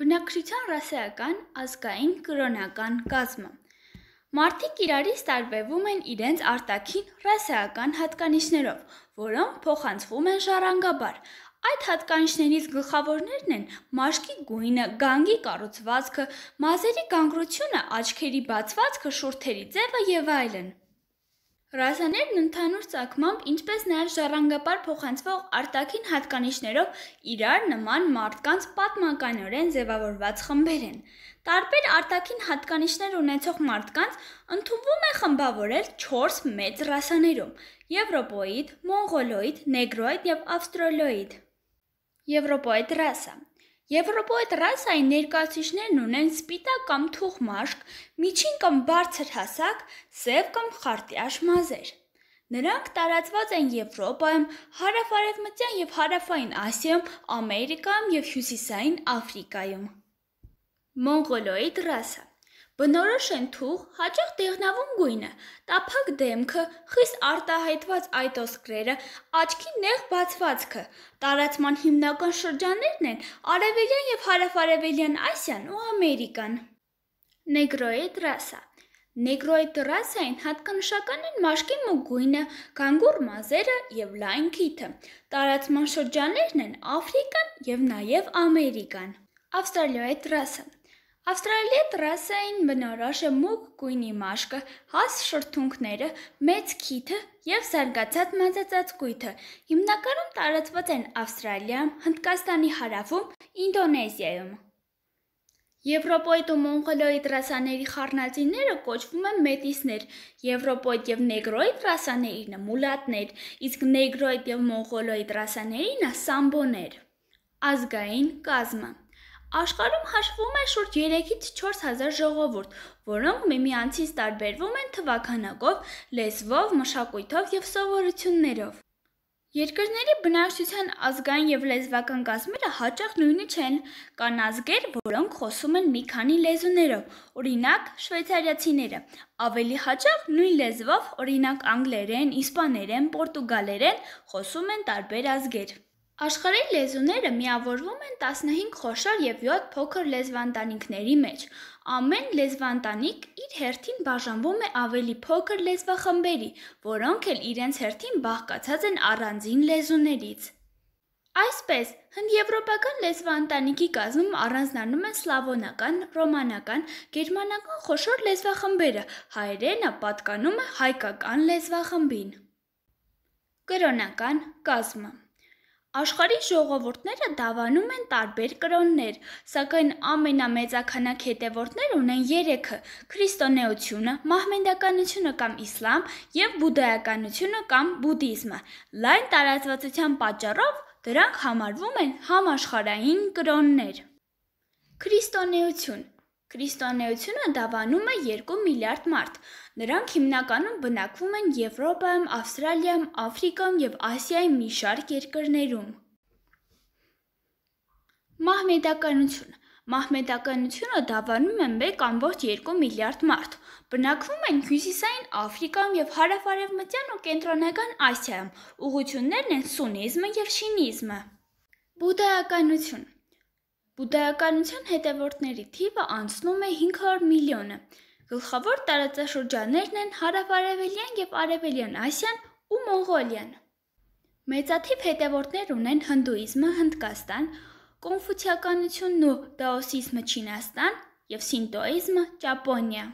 Բնակչության ռասայական, ազգային, կրոնական կազմը։ Մարդիկ իրարից տարբերվում են իրենց արտաքին ռասայական հատկանիշներով, որոնք փոխանցվում են ժառանգաբար։ Այդ հատկանիշներից գլխավորներն են մաշկի գույնը, գանգի կառուցվածքը, մազերի գանգրությունը, աչքերի բացվածքը, շուրթերի ձևը եւ այլն։ Ռազաներն ընդհանուր ծագմամբ, ինչպես նաև ժառանգապար փոխանցվող արտաքին հատկանիշներով իրար նման մարդկանց պատմականորեն ձևավորված խմբեր են։ Տարբեր արտաքին հատկանիշներ ունեցող մարդկանց ընդունվում է խմբավորել 4 մեծ ռասաներում՝ եվրոպոիդ, մոնղոլոիդ, նեգրոիդ եւ ավստրալոիդ։ Եվրոպոիդ ռասա Եվրոպոետրասայի ներկայացուցիչներն ունեն սպիտակ կամ թուխ մաշկ, միջին կամ բարձր հասակ, սև կամ խարտյաշ մազեր։ Նրանք տարածված են Եվրոպայում, հարավարևմտյան եւ հարավային Ասիայում, Ամերիկայում եւ Հյուսիսային Աֆրիկայում։ Մոնղոլոիդ ռասա Բնորոշ են թուղ, հաճախ դեղնավուն գույնը, տափակ դեմքը, խիստ արտահայտված այտոսկրերը, աչքի նեղ բացվածքը։ Տարածման հիմնական շրջաններն են Արևելյան եւ Հարավարևելյան Ասիան ու Ամերիկան։ Նեգրոիդ ռասա Նեգրոիդ ռասային հատկանշական են մաշկի մուգույնը, գանգուր մազերը եւ լայն քիթը։ Տարածման շրջաններն են Աֆրիկան եւ նաեւ Ամերիկան։ Ավստրալիայի ռասան Ավստրալիա տրասային բնորոշ է մուգ գույնի մաշկը, հաստ շրթունքները, մեծ քիթը եւ զարգացած մածածածկույթը։ Հիմնականում տարածված են Ավստրալիայում, Հնդկաստանի հարավում, Ինդոնեզիայում։ Եվրոպոիդ ու մոնղոլոիդ ռասաների խառնածինները կոչվում են մետիսներ, եվրոպոիդ եւ նեգրոիդ ռասաներինը մուլատներ, իսկ նեգրոիդ եւ մոնղոլոիդ ռասաներինը սամբոներ։ Ազգային կազմը Աշխարհում հաշվում է շուրջ 3-ից 4000 ժողովուրդ, որոնք միմյանցից տարբերվում են թվաքանակով, լեզվով, մշակույթով եւ սովորություններով։ Երկրների բնակչության ազգային եւ լեզվական կազմերը հաճախ նույնը չեն։ Կան ազգեր, որոնք խոսում են մի քանի լեզուներով, օրինակ շվեյցարիացիները, ավելի հաճախ նույն լեզվով, օրինակ անգլերեն, իսպաներեն, պորտուգալերեն խոսում են տարբեր ազգեր։ Աշխարհի լեզուները միավորվում են 15 խոշոր եւ 7 փոքր լեզվանդանիկների մեջ։ Ամեն լեզվանդանիկ իր հերթին բաժանվում է ավելի փոքր լեզվախմբերի, որոնք էլ իրենց հերթին բաղկացած են առանձին լեզուներից։ Այսպես, հնդեվրոպական լեզվաընտանիքի կազմում առանձնանում են սլավոնական, ռոմանական, գերմանական խոշոր լեզվախմբերը, հայերենը պատկանում է հայկական լեզվախմբին։ Կրոնական կազմը Աշխարհի ժողովուրդները դավանում են տարբեր կրոններ, սակայն ամենամեծաքանակ հետևորդներ ունեն 3-ը՝ քրիստոնեությունը, մահմեդականությունը կամ իսլամ և բուդայականությունը կամ բուդդիզմը։ Լայն տարածվածության պատճառով դրանք համարվում են համաշխարհային կրոններ։ Քրիստոնեություն Քրիստոնեությունը դավանում է 2 միլիարդ մարդ։ Նրանք հիմնականում բնակվում են Եվրոպայում, Ավստրալիայում, Աֆրիկայում եւ Ասիայի մի շարք երկրներում։ Մահմեդականություն Մահմեդականությունը դավանում են 1.2 միլիարդ մարդ։ Բնակվում են Հյուսիսային Աֆրիկայում եւ Հարավարևմտյան ու Կենտրոնական Ասիայում։ Ուղություններն են սունիզմը եւ շինիզմը։ Բուդայականություն Բուդայականության հետևորդների թիվը անցնում է 500 միլիոնը։ Գլխավոր տարածաշրջաններն են հարավարևելյան եւ արևելյան Ասիան ու Մոնղոլիան։ Մեծաթիվ հետևորդներ ունեն հնդուիզմը Հնդկաստան, կոնֆուցիականությունն ու դաոսիզմը Չինաստան եւ սինտոիզմը Ճապոնիա։